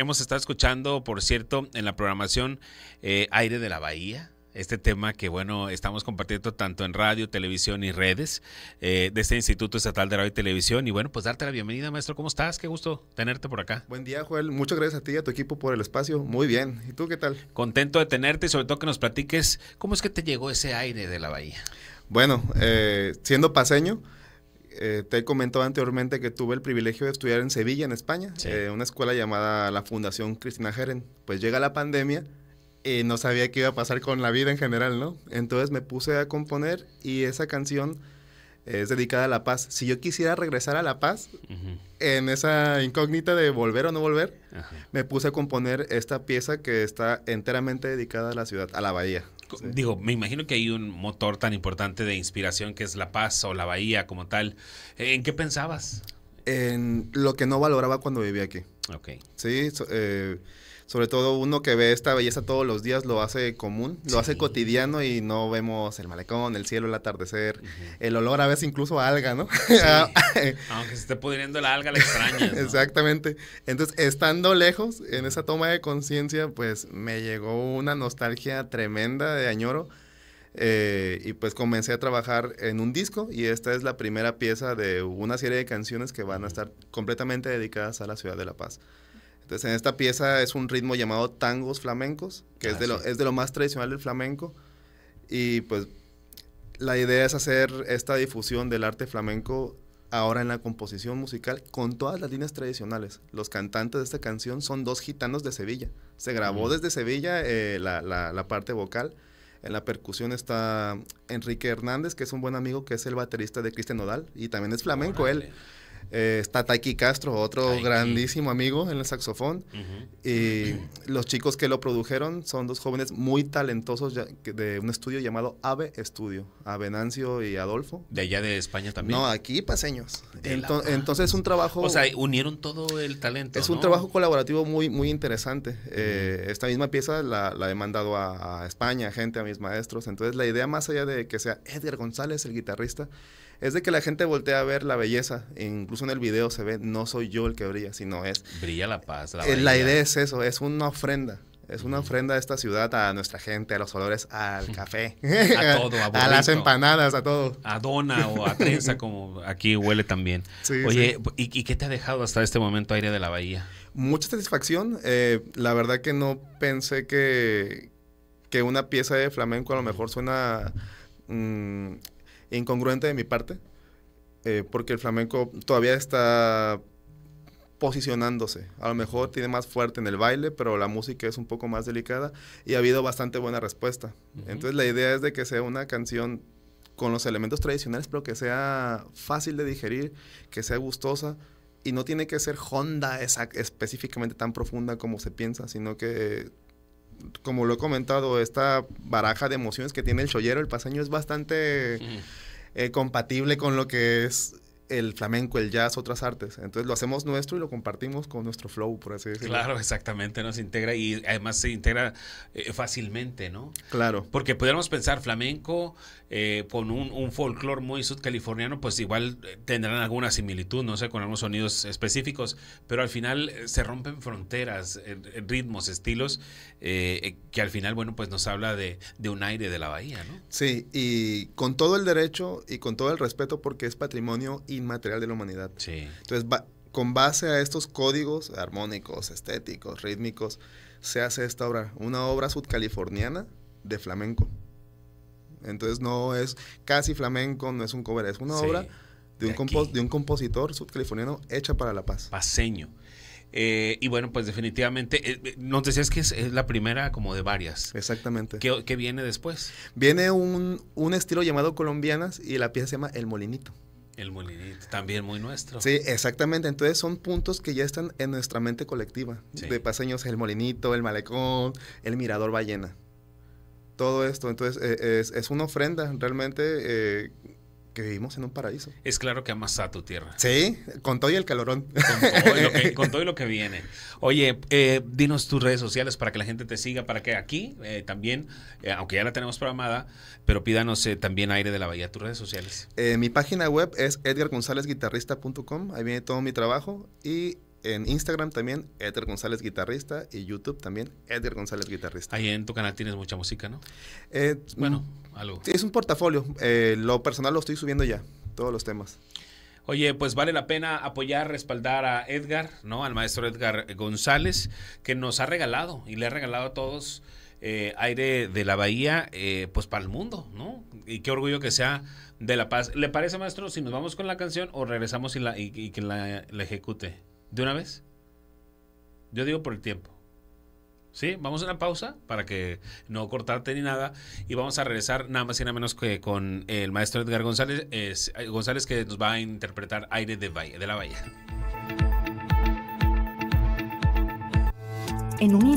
hemos estado escuchando, por cierto, en la programación eh, Aire de la Bahía este tema que, bueno, estamos compartiendo tanto en radio, televisión y redes eh, de este Instituto Estatal de Radio y Televisión. Y bueno, pues darte la bienvenida, maestro. ¿Cómo estás? Qué gusto tenerte por acá. Buen día, Joel. Muchas gracias a ti y a tu equipo por el espacio. Muy bien. ¿Y tú qué tal? Contento de tenerte y sobre todo que nos platiques cómo es que te llegó ese aire de la bahía. Bueno, eh, siendo paseño, eh, te he comentado anteriormente que tuve el privilegio de estudiar en Sevilla, en España, eh, una escuela llamada la Fundación Cristina Geren. Pues llega la pandemia y eh, no sabía qué iba a pasar con la vida en general, ¿no? Entonces me puse a componer y esa canción es dedicada a La Paz. Si yo quisiera regresar a La Paz, en esa incógnita de volver o no volver, me puse a componer esta pieza que está enteramente dedicada a la ciudad, a la bahía, Digo, me imagino que hay un motor tan importante de inspiración que es La Paz o la Bahía como tal. ¿En qué pensabas? En lo que no valoraba cuando vivía aquí. Ok. Sí, eh, sobre todo uno que ve esta belleza todos los días lo hace común, lo hace cotidiano y no vemos el malecón, el cielo, el atardecer, el olor a veces incluso a alga, ¿no? Ah, Aunque se esté pudriendo la alga, la extrañas. Exactamente. Entonces, estando lejos, en esa toma de conciencia, pues me llegó una nostalgia tremenda de añoro. Eh, y pues comencé a trabajar en un disco y esta es la primera pieza de una serie de canciones que van a estar completamente dedicadas a la ciudad de La Paz. Entonces, en esta pieza es un ritmo llamado tangos flamencos, que ah, es, de lo, más tradicional del flamenco. Y pues la idea es hacer esta difusión del arte flamenco ahora en la composición musical con todas las líneas tradicionales. Los cantantes de esta canción son dos gitanos de Sevilla. Se grabó mm. desde Sevilla eh, la, parte vocal. En la percusión está Enrique Hernández, que es un buen amigo, que es el baterista de Cristian Nodal, y también es flamenco él. Eh, está Taiki Castro, otro grandísimo amigo en el saxofón. Y los chicos que lo produjeron son dos jóvenes muy talentosos de un estudio llamado Ave Studio a y Adolfo. ¿De allá de España también? No, aquí paseños. Entonces es un trabajo... O sea, unieron todo el talento. Es un trabajo colaborativo muy, muy interesante. Eh, esta misma pieza la, he mandado a, a España, gente, a mis maestros. Entonces la idea más allá de que sea Edgar González el guitarrista, es de que la gente voltee a ver la belleza, e incluso en el video se ve, no soy yo el que brilla, sino es... Brilla la paz. La, eh, la idea es eso, es una ofrenda. Es una ofrenda a esta ciudad, a nuestra gente, a los olores, al café, a, las empanadas, a todo. A dona o a tensa como aquí huele también. Oye, ¿y, qué te ha dejado hasta este momento Aire de la Bahía? Mucha satisfacción. Eh, la verdad que no pensé que, que una pieza de flamenco a lo mejor suena mm, incongruente de mi parte. Eh, porque el flamenco todavía está posicionándose. A lo mejor tiene más fuerte en el baile, pero la música es un poco más delicada y ha habido bastante buena respuesta. Entonces la idea es de que sea una canción con los elementos tradicionales, pero que sea fácil de digerir, que sea gustosa y no tiene que ser Honda específicamente tan profunda como se piensa, sino que como lo he comentado, esta baraja de emociones que tiene el chollero, el paseño es bastante... Eh, compatible con lo que es el flamenco, el jazz, otras artes. Entonces lo hacemos nuestro y lo compartimos con nuestro flow, por así decirlo. Claro, exactamente, nos integra y además se integra eh, fácilmente, ¿no? Claro. Porque pudiéramos pensar flamenco eh, con un, folclore muy sudcaliforniano, pues igual eh, tendrán alguna similitud, no sé, con algunos sonidos específicos, pero al final se rompen fronteras, ritmos, estilos, que al final, bueno, pues nos habla de, de un aire de la bahía, ¿no? Sí, y con todo el derecho y con todo el respeto porque es patrimonio y inmaterial de la humanidad. Sí. Entonces, con base a estos códigos armónicos, estéticos, rítmicos, se hace esta obra, una obra sudcaliforniana de flamenco. Entonces no es casi flamenco, no es un cover, es una obra de un, compositor sudcaliforniano hecha para La Paz. Paseño. Eh, y bueno, pues definitivamente, eh, eh, no te decías que es, la primera como de varias. Exactamente. ¿Qué, viene después? Viene un estilo llamado colombianas y la pieza se llama El Molinito. El molinito, también muy nuestro. Sí, exactamente. Entonces son puntos que ya están en nuestra mente colectiva. De paseños, el molinito, el malecón, el mirador ballena. Todo esto, entonces, e, es, una ofrenda realmente eh, vivimos en un paraíso. Es claro que amas a tu tierra. Sí, con todo y el calorón. Con todo y lo que, viene. Oye, eh, dinos tus redes sociales para que la gente te siga, para que aquí eh, también, eh, aunque ya la tenemos programada, pero pídanos también aire de la bahía tus redes sociales. mi página web es edgargonzalezguitarrista.com, ahí viene todo mi trabajo y en Instagram también, Edgar González Guitarrista, y YouTube también, Edgar González Guitarrista. Ahí en tu canal tienes mucha música, ¿no? Eh, bueno, mm, algo. Es un portafolio. Eh, lo personal lo estoy subiendo ya, todos los temas. Oye, pues vale la pena apoyar, respaldar a Edgar, ¿no? Al maestro Edgar González, que nos ha regalado y le ha regalado a todos eh, aire de la bahía, pues para el mundo, ¿no? Y qué orgullo que sea de La Paz. ¿Le parece, maestro, si nos vamos con la canción o regresamos y, que la ejecute? ¿De una vez? Yo digo por el tiempo. ¿Sí? Vamos a una pausa para que no cortarte ni nada y vamos a regresar nada más y nada menos que con el maestro Edgar González, eh, González que nos va a interpretar Aire de, Valle, de la Bahía. En